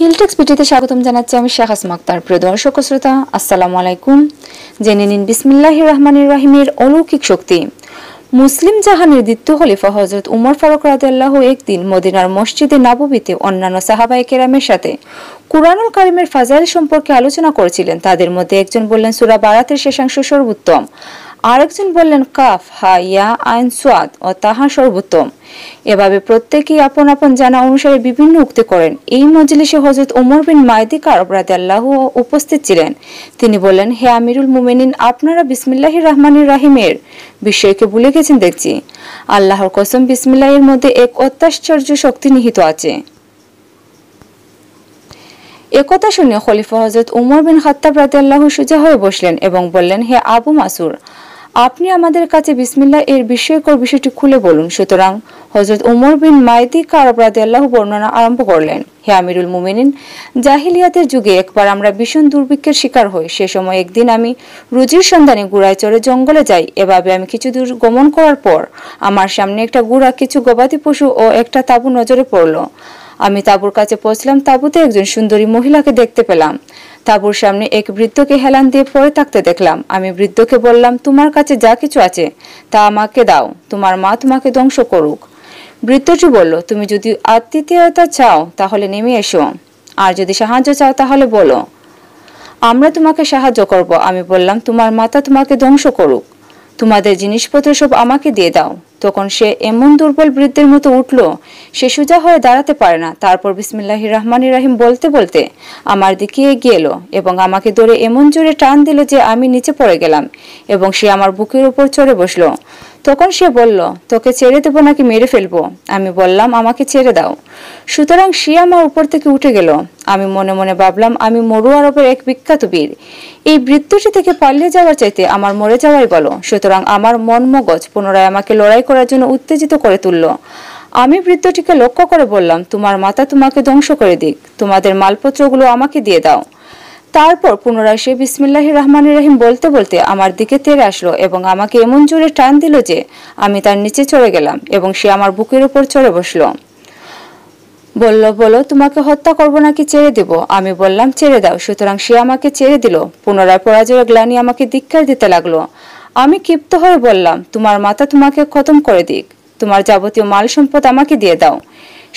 হিলটেক্স পিটিতে স্বাগতম জানাচ্ছি আমি শেখ আসমাক্তার প্রিয় দর্শক ও শ্রোতা আসসালামু আলাইকুম জেনে নিন বিসমিল্লাহ রহমানির রাহিমের অলৌকিক শক্তি মুসলিম জাহানের দ্বিতীয় খলিফা হজরত উমর ফারুক রাজাল্লাহ একদিন মদিনার মসজিদে নাবুবিতে অন্যান্য সাহাবাই কেরামের সাথে কুরআনুল কারিমের ফাজাইল সম্পর্কে আলোচনা করেছিলেন তাদের মধ্যে একজন বললেন সুরা বারাতের শেষাংশ সর্বোত্তম আরেকজন বললেন কাফ হা ইয়া আইন সোয়াদ ও তাহা সর্বোত্তম এভাবে প্রত্যেকেই আপন আপন জানা অনুসারে বিভিন্ন উক্তি করেন এই মজলিসে হজরত উমর বিন মায়দিকার কারব আল্লাহ উপস্থিত ছিলেন তিনি বলেন হে আমিরুল মুমেনিন আপনারা বিসমিল্লাহ রহমানুর রাহিমের বিষয়কে ভুলে গেছেন দেখছি আল্লাহর কসম বিসমিল্লাহের মধ্যে এক অত্যাশ্চর্য শক্তি নিহিত আছে একথা শুনে খলিফা হজরত উমর বিন খাত্তাব রাতে আল্লাহ সোজা হয়ে বসলেন এবং বললেন হে আবু মাসুর আপনি আমাদের কাছে বিসমিল্লা এর বিষয়কর বিষয়টি খুলে বলুন সুতরাং হজরত উমর বিন মাইতি কারবরাদি আল্লাহ বর্ণনা আরম্ভ করলেন হে আমিরুল মুমিনিন জাহিলিয়াতের যুগে একবার আমরা ভীষণ দুর্ভিক্ষের শিকার হই সে সময় একদিন আমি রুজির সন্ধানে গুড়ায় চড়ে জঙ্গলে যাই এভাবে আমি কিছু দূর গমন করার পর আমার সামনে একটা গুড়া কিছু গবাদি পশু ও একটা তাবু নজরে পড়লো আমি তাবুর কাছে পৌঁছলাম তাবুতে একজন সুন্দরী মহিলাকে দেখতে পেলাম তাবুর সামনে এক বৃদ্ধকে হেলান দিয়ে পড়ে থাকতে দেখলাম আমি বৃদ্ধকে বললাম তোমার কাছে যা কিছু আছে তা আমাকে দাও তোমার মা তোমাকে ধ্বংস করুক বৃদ্ধটি বলল তুমি যদি আতিথেয়তা চাও তাহলে নেমে এসো আর যদি সাহায্য চাও তাহলে বলো আমরা তোমাকে সাহায্য করব আমি বললাম তোমার মাতা তোমাকে ধ্বংস করুক তোমাদের জিনিসপত্র সব আমাকে দিয়ে দাও তখন সে এমন দুর্বল বৃদ্ধের মতো উঠল সে সোজা হয়ে দাঁড়াতে পারে না তারপর বিসমিল্লাহ রহমান রাহিম বলতে বলতে আমার দিকে এগিয়ে এলো এবং আমাকে ধরে এমন জোরে টান দিল যে আমি নিচে পড়ে গেলাম এবং সে আমার বুকের উপর চড়ে বসলো তখন সে বলল তোকে ছেড়ে দেবো নাকি মেরে ফেলবো আমি বললাম আমাকে ছেড়ে দাও সুতরাং সে আমার উপর থেকে উঠে গেল আমি মনে মনে ভাবলাম আমি মরু আরবের এক বিখ্যাত বীর এই বৃত্তটি থেকে পালিয়ে যাওয়ার চাইতে আমার মরে যাওয়াই বলো সুতরাং আমার মন মগজ পুনরায় আমাকে লড়াই করার জন্য উত্তেজিত করে তুলল আমি বৃদ্ধটিকে লক্ষ্য করে বললাম তোমার মাতা তোমাকে ধ্বংস করে দিক তোমাদের মালপত্রগুলো আমাকে দিয়ে দাও তারপর পুনরায় সে বিসমিল্লাহ রহমান রাহিম বলতে বলতে আমার দিকে তেরে আসলো এবং আমাকে এমন জোরে টান দিল যে আমি তার নিচে চড়ে গেলাম এবং সে আমার বুকের উপর চড়ে বসলো বলল বলো তোমাকে হত্যা করব নাকি ছেড়ে দেবো আমি বললাম ছেড়ে দাও সুতরাং সে আমাকে ছেড়ে দিল পুনরায় পরাজয় গ্লানি আমাকে ধিক্ষার দিতে লাগলো আমি ক্ষিপ্ত হয়ে বললাম তোমার মাথা তোমাকে খতম করে দিক তোমার যাবতীয় মাল সম্পদ আমাকে দিয়ে দাও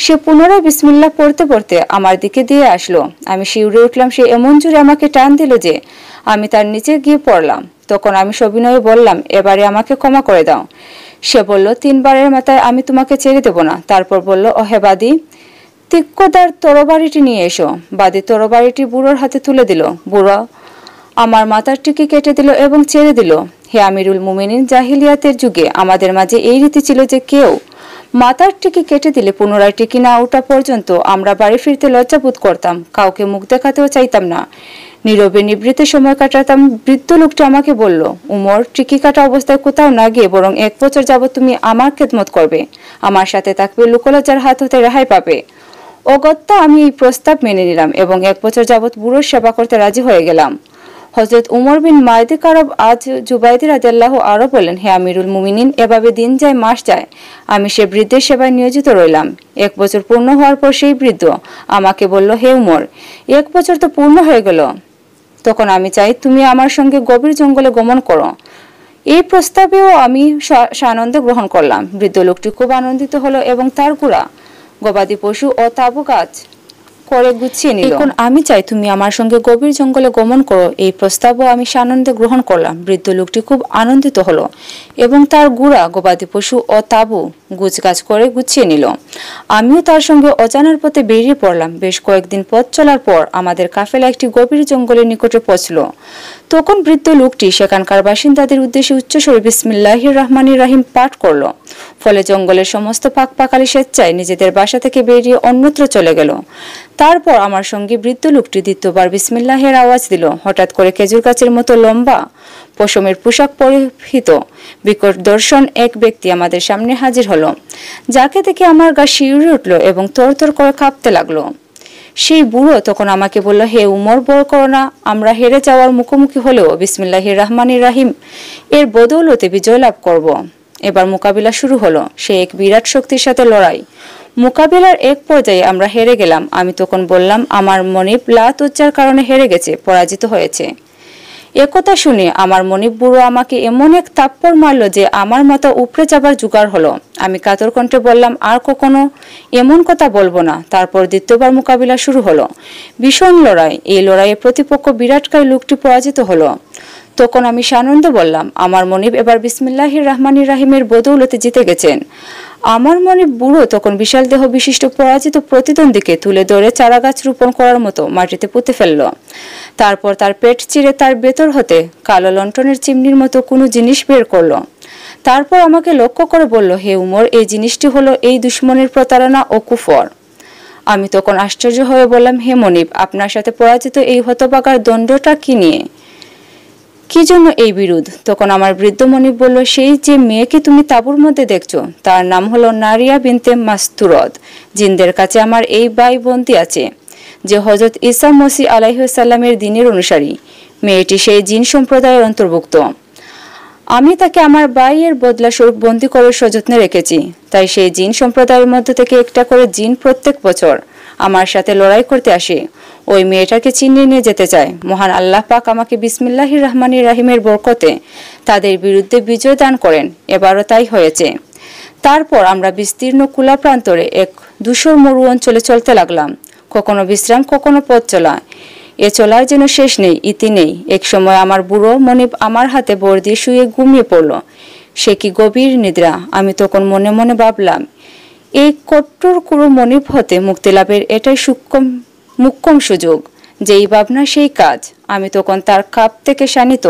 সে পুনরায় বিসমিল্লা পড়তে পড়তে আমার দিকে দিয়ে আসলো আমি শিউরে উঠলাম সে এমন জোরে আমাকে টান দিল যে আমি তার নিচে গিয়ে পড়লাম তখন আমি সবিনয়ে বললাম এবারে আমাকে ক্ষমা করে দাও সে বলল তিনবারের মাথায় আমি তোমাকে ছেড়ে দেব না তারপর বলল ওহে বাদি তিক্কদার তরবারিটি নিয়ে এসো বাদি তরবারিটি বুড়োর হাতে তুলে দিল বুড়ো আমার মাথার কেটে দিল এবং ছেড়ে দিল হে আমিরুল মুমিনিন জাহিলিয়াতের যুগে আমাদের মাঝে এই রীতি ছিল যে কেউ মাথার টিকি কেটে দিলে পুনরায় টিকি না ওঠা পর্যন্ত আমরা বাড়ি ফিরতে লজ্জাবোধ করতাম কাউকে মুখ দেখাতেও চাইতাম না নীরবে নিবৃত্তের সময় কাটাতাম বৃদ্ধ লোকটা আমাকে বলল উমর টিকি কাটা অবস্থায় কোথাও না গিয়ে বরং এক বছর যাবৎ তুমি আমার খেদমত করবে আমার সাথে থাকবে লুকলজ্জার হাত হতে রেহাই পাবে অগত্যা আমি এই প্রস্তাব মেনে নিলাম এবং এক বছর যাবৎ বুড়োর সেবা করতে রাজি হয়ে গেলাম হজরত উমর বিন মায়দে কারব আজ জুবাইদি রাজাল্লাহ আরও বলেন হে আমিরুল মুমিনিন এভাবে দিন যায় মাস যায় আমি সে বৃদ্ধের সেবায় নিয়োজিত রইলাম এক বছর পূর্ণ হওয়ার পর সেই বৃদ্ধ আমাকে বলল হে উমর এক বছর তো পূর্ণ হয়ে গেল তখন আমি চাই তুমি আমার সঙ্গে গভীর জঙ্গলে গমন করো এই প্রস্তাবেও আমি সানন্দে গ্রহণ করলাম বৃদ্ধ লোকটি খুব আনন্দিত হলো এবং তার গুড়া গবাদি পশু ও তাবু গাছ পরে গুছিয়ে নিল এখন আমি চাই তুমি আমার সঙ্গে গভীর জঙ্গলে গমন করো এই প্রস্তাবও আমি সানন্দে গ্রহণ করলাম বৃদ্ধ লোকটি খুব আনন্দিত হলো এবং তার গুড়া গবাদি পশু ও তাঁবু গুছগাছ করে গুছিয়ে নিল আমিও তার সঙ্গে অজানার পথে বেরিয়ে পড়লাম বেশ কয়েকদিন পথ চলার পর আমাদের কাফেলা একটি গভীর জঙ্গলের নিকটে পৌঁছল তখন বৃদ্ধ লোকটি সেখানকার বাসিন্দাদের উদ্দেশ্যে উচ্চস্বরে বিসমিল্লাহ রহমানির রাহিম পাঠ করল ফলে জঙ্গলের সমস্ত পাক পাকালি স্বেচ্ছায় নিজেদের বাসা থেকে বেরিয়ে অন্যত্র চলে গেল তারপর আমার সঙ্গে বৃদ্ধ লোকটি দ্বিতীয়বার বিসমিল্লাহের আওয়াজ দিল হঠাৎ করে খেজুর গাছের মতো লম্বা পশমের পোশাক পরিহিত বিকট দর্শন এক ব্যক্তি আমাদের সামনে হাজির হলো যাকে দেখে আমার গা শিউরে উঠল এবং তরতর করে কাঁপতে লাগলো সেই বুড়ো তখন আমাকে বলল হে উমর বড় করো না আমরা হেরে যাওয়ার মুখোমুখি হলেও বিসমিল্লাহ রহমানির রাহিম এর বদৌলতে বিজয় লাভ করব। এবার মোকাবিলা শুরু হলো সে এক বিরাট শক্তির সাথে লড়াই মোকাবেলার এক পর্যায়ে আমরা হেরে গেলাম আমি তখন বললাম আমার মনিব লাত উচ্চার কারণে হেরে গেছে পরাজিত হয়েছে একথা শুনে আমার মনিব বুড়ো আমাকে এমন এক তাপ্পর মারল যে আমার মতো উপড়ে যাবার জোগাড় হলো আমি কাতর কণ্ঠে বললাম আর কখনো এমন কথা বলবো না তারপর দ্বিতীয়বার মোকাবিলা শুরু হলো ভীষণ লড়াই এই লড়াইয়ে প্রতিপক্ষ বিরাটকায় লোকটি পরাজিত হলো তখন আমি সানন্দ বললাম আমার মনিব এবার বিসমিল্লাহির রহমানির রাহিমের বদৌলতে জিতে গেছেন আমার মনে বুড়ো তখন বিশাল দেহ বিশিষ্ট পরাজিত প্রতিদ্বন্দ্বীকে তুলে ধরে চারাগাছ রোপণ করার মতো মাটিতে পুঁতে ফেলল তারপর তার পেট চিরে তার ভেতর হতে কালো লন্ঠনের চিমনির মতো কোনো জিনিস বের করলো তারপর আমাকে লক্ষ্য করে বলল হে উমর এই জিনিসটি হলো এই দুশ্মনের প্রতারণা ও কুফর আমি তখন আশ্চর্য হয়ে বললাম হে মনিব আপনার সাথে পরাজিত এই হতবাগার দণ্ডটা কি নিয়ে কি জন্য এই বিরোধ তখন আমার বৃদ্ধ মনিব বলল সেই যে মেয়েকে তুমি তাঁবুর মধ্যে দেখছো তার নাম হলো নারিয়া বিনতে মাস্তুরদ জিনদের কাছে আমার এই ভাই বন্তি আছে যে হজরত ইসা মসি আলাইসাল্লামের দিনের অনুসারী মেয়েটি সেই জিন সম্প্রদায়ের অন্তর্ভুক্ত আমি তাকে আমার বাইয়ের স্বরূপ বন্দি করার সযত্নে রেখেছি তাই সেই জিন সম্প্রদায়ের মধ্যে থেকে একটা করে জিন প্রত্যেক বছর আমার সাথে লড়াই করতে আসে ওই মেয়েটাকে চিনিয়ে নিয়ে যেতে চায় মহান আল্লাহ পাক আমাকে বিসমিল্লাহ রহমান রাহিমের বরকতে তাদের বিরুদ্ধে বিজয় দান করেন এবারও তাই হয়েছে তারপর আমরা বিস্তীর্ণ কুলা প্রান্তরে এক দুশোর মরু অঞ্চলে চলতে লাগলাম কখনো বিশ্রাম কখনো পথ চলা এ চলার যেন শেষ নেই ইতি নেই এক সময় আমার বুড়ো মনে আমার হাতে বর দিয়ে শুয়ে ঘুমিয়ে পড়ল সে কি গভীর নিদ্রা আমি তখন মনে মনে ভাবলাম এই কট্টর কুরু মনিব হতে মুক্তিলাভের এটাই সূক্ষ্ম মুক্ষম সুযোগ যেই ভাবনা সেই কাজ আমি তখন তার কাপ থেকে শানিত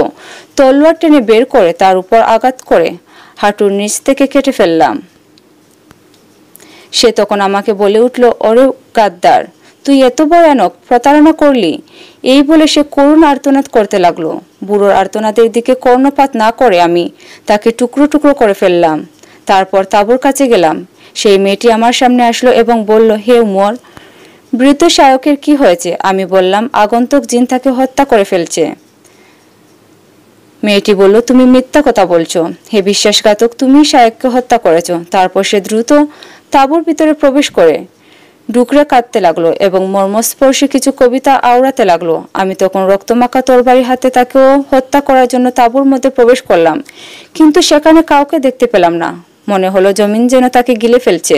তলোয়ার টেনে বের করে তার উপর আঘাত করে হাঁটুর নিচ থেকে কেটে ফেললাম সে তখন আমাকে বলে উঠল অরে গাদ্দার তুই এত ভয়ানক প্রতারণা করলি এই বলে সে করুণ আর্তনাদ করতে লাগলো বুড়োর আর্তনাদের দিকে কর্ণপাত না করে আমি তাকে টুকরো টুকরো করে ফেললাম তারপর তাবুর কাছে গেলাম সেই মেয়েটি আমার সামনে আসলো এবং বলল হে উমর মৃত শায়কের কি হয়েছে আমি বললাম আগন্তুক জিন তাকে হত্যা করে ফেলছে মেয়েটি বলল তুমি মিথ্যা কথা বলছো হে বিশ্বাসঘাতক তুমি শায়ককে হত্যা করেছো তারপর সে দ্রুত তাঁবুর ভিতরে প্রবেশ করে ডুকরে কাঁদতে লাগলো এবং মর্মস্পর্শে কিছু কবিতা আওড়াতে লাগলো আমি তখন রক্তমাখা তরবারি হাতে তাকেও হত্যা করার জন্য তাঁবুর মধ্যে প্রবেশ করলাম কিন্তু সেখানে কাউকে দেখতে পেলাম না মনে হলো জমিন যেন তাকে গিলে ফেলছে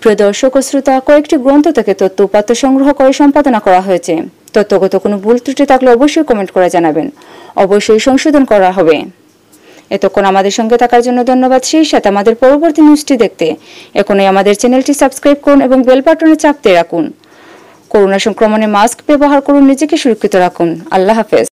প্রিয় দর্শক ও শ্রোতা কয়েকটি গ্রন্থ থেকে তথ্য উপাত্ত সংগ্রহ করে সম্পাদনা করা হয়েছে তথ্যগত কোনো ভুল ত্রুটি থাকলে অবশ্যই কমেন্ট করে জানাবেন অবশ্যই সংশোধন করা হবে এতক্ষণ আমাদের সঙ্গে থাকার জন্য ধন্যবাদ সেই সাথে আমাদের পরবর্তী নিউজটি দেখতে এখনই আমাদের চ্যানেলটি সাবস্ক্রাইব করুন এবং বেল বাটনে চাপতে রাখুন করোনা সংক্রমণে মাস্ক ব্যবহার করুন নিজেকে সুরক্ষিত রাখুন আল্লাহ হাফেজ